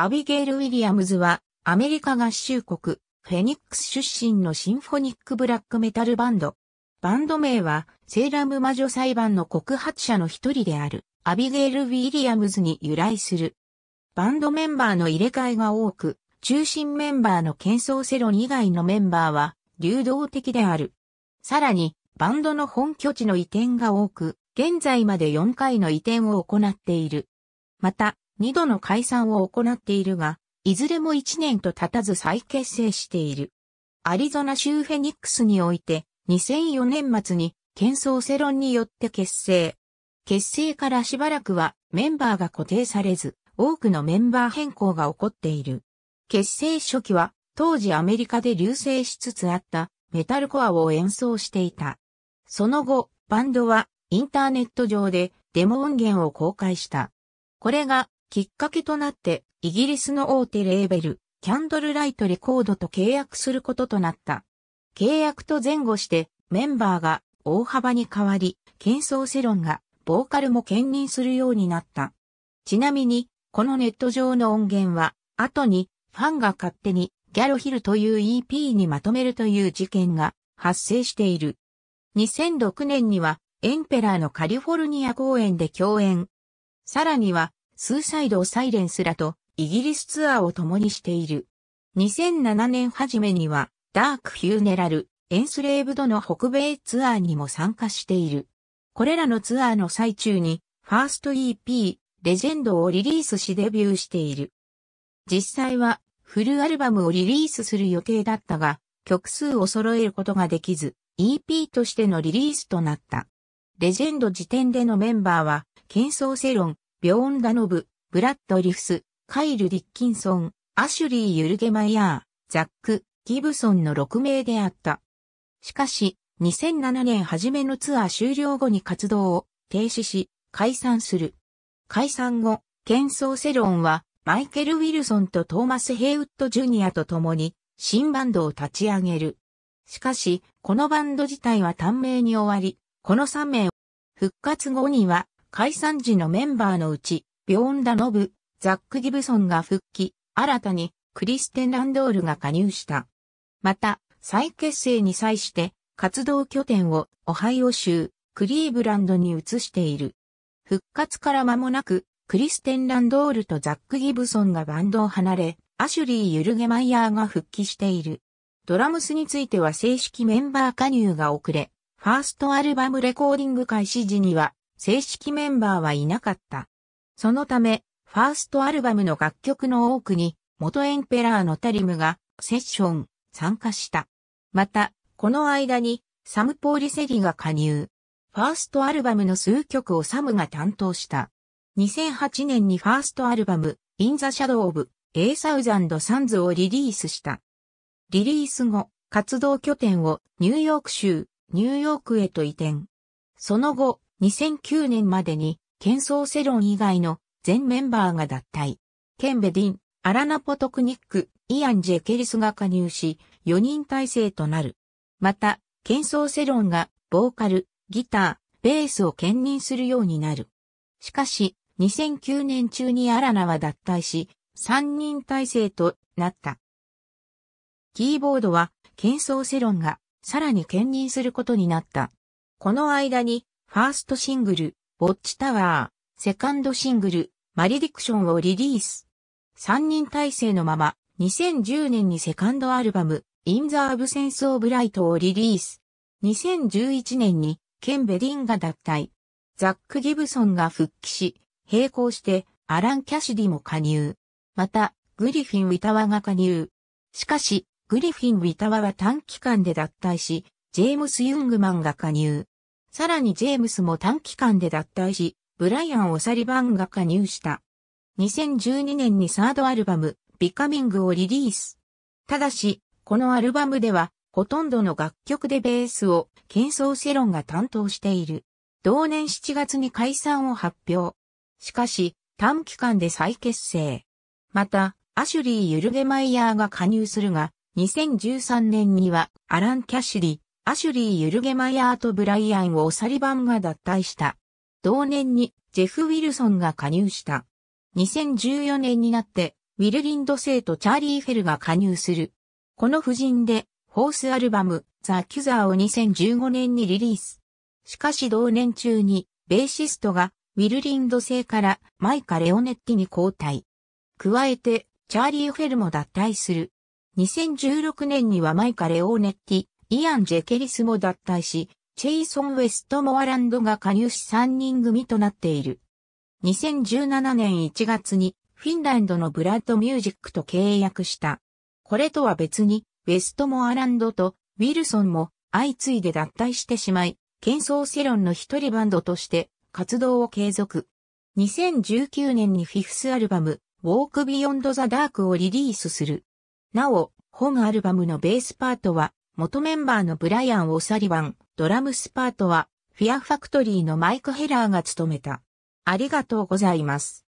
アビゲイル・ウィリアムズは、アメリカ合衆国、フェニックス出身のシンフォニックブラックメタルバンド。バンド名は、セーラム魔女裁判の告発者の一人である、アビゲイル・ウィリアムズに由来する。バンドメンバーの入れ替えが多く、中心メンバーの喧騒セロン以外のメンバーは、流動的である。さらに、バンドの本拠地の移転が多く、現在まで4回の移転を行っている。また、2度の解散を行っているが、いずれも1年と経たず再結成している。アリゾナ州フェニックスにおいて、2004年末に、喧騒セロンによって結成。結成からしばらくはメンバーが固定されず、多くのメンバー変更が起こっている。結成初期は、当時アメリカで流星しつつあったメタルコアを演奏していた。その後、バンドはインターネット上でデモ音源を公開した。これがきっかけとなって、イギリスの大手レーベル、キャンドルライトレコードと契約することとなった。契約と前後して、メンバーが大幅に変わり、喧騒セロンが、ボーカルも兼任するようになった。ちなみに、このネット上の音源は、後に、ファンが勝手に、ギャロヒルという EP にまとめるという事件が発生している。2006年には、エンペラーのカリフォルニア公演で共演。さらには、スーサイド・サイレンスらとイギリスツアーを共にしている。2007年初めには、ダーク・ヒューネラル、エンスレーブドの北米ツアーにも参加している。これらのツアーの最中に、ファースト EP、レジェンドをリリースしデビューしている。実際は、フルアルバムをリリースする予定だったが、曲数を揃えることができず、EP としてのリリースとなった。レジェンド時点でのメンバーは、喧騒セロン、ビョーン・ダノブ、ブラッド・リフス、カイル・ディッキンソン、アシュリー・ユルゲマイヤー、ザック、ギブソンの6名であった。しかし、2007年初めのツアー終了後に活動を停止し、解散する。解散後、ケンソー・セロンは、マイケル・ウィルソンとトーマス・ヘイウッド・ジュニアと共に、新バンドを立ち上げる。しかし、このバンド自体は短命に終わり、この3名、復活後には、解散時のメンバーのうち、ビョンダノブ、ザック・ギブソンが復帰、新たにクリステン・ランドールが加入した。また、再結成に際して活動拠点をオハイオ州クリーブランドに移している。復活から間もなく、クリステン・ランドールとザック・ギブソンがバンドを離れ、アシュリー・ユルゲマイヤーが復帰している。ドラムスについては正式メンバー加入が遅れ、ファーストアルバムレコーディング開始時には正式メンバーはいなかった。そのため、ファーストアルバムの楽曲の多くに、元エンペラーのタリムがセッション、参加した。また、この間に、サム・ポーリセリが加入。ファーストアルバムの数曲をサムが担当した。2008年にファーストアルバム、In the Shadow of A Thousand Suns をリリースした。リリース後、活動拠点をニューヨーク州、ニューヨークへと移転。その後、2009年までに、ケンソーセロン以外の全メンバーが脱退。ケンベディン、アラナポトクニック、イアン・ジェケリスが加入し、4人体制となる。また、ケンソーセロンが、ボーカル、ギター、ベースを兼任するようになる。しかし、2009年中にアラナは脱退し、3人体制となった。キーボードは、ケンソーセロンが、さらに兼任することになった。この間に、ファーストシングル、ウォッチタワー、セカンドシングル、マリディクションをリリース。3人体制のまま、2010年にセカンドアルバム、In the Absence of Light をリリース。2011年に、ケン・ベリンが脱退。ザック・ギブソンが復帰し、並行して、アラン・キャシディも加入。また、グリフィン・ウィタワが加入。しかし、グリフィン・ウィタワは短期間で脱退し、ジェームス・ユングマンが加入。さらにジェームスも短期間で脱退し、ブライアン・オサリバンが加入した。2012年にサードアルバム、ビカミングをリリース。ただし、このアルバムでは、ほとんどの楽曲でベースを、ケンソー・セロンが担当している。同年7月に解散を発表。しかし、短期間で再結成。また、アシュリー・ユルゲマイヤーが加入するが、2013年にはアラン・キャシュリ、ー、アシュリー・ユルゲマイヤーとブライアン・オサリバンが脱退した。同年にジェフ・ウィルソンが加入した。2014年になってウィルリンド生とチャーリー・フェルが加入する。この夫人でホースアルバムザ・キュザーを2015年にリリース。しかし同年中にベーシストがウィルリンド星からマイカ・レオネッティに交代。加えてチャーリー・フェルも脱退する。2016年にはマイカ・レオネッティ、イアン・ジェケリスも脱退し、チェイソン・ウェストモアランドが加入し3人組となっている。2017年1月にフィンランドのブラッドミュージックと契約した。これとは別に、ウェストモアランドとウィルソンも相次いで脱退してしまい、喧騒セロンの一人バンドとして活動を継続。2019年にフィフスアルバム、ウォークビヨンドザダークをリリースする。なお、本アルバムのベースパートは、元メンバーのブライアン・オサリバン、ドラムスパートは、フィアファクトリーのマイク・ヘラーが務めた。ありがとうございます。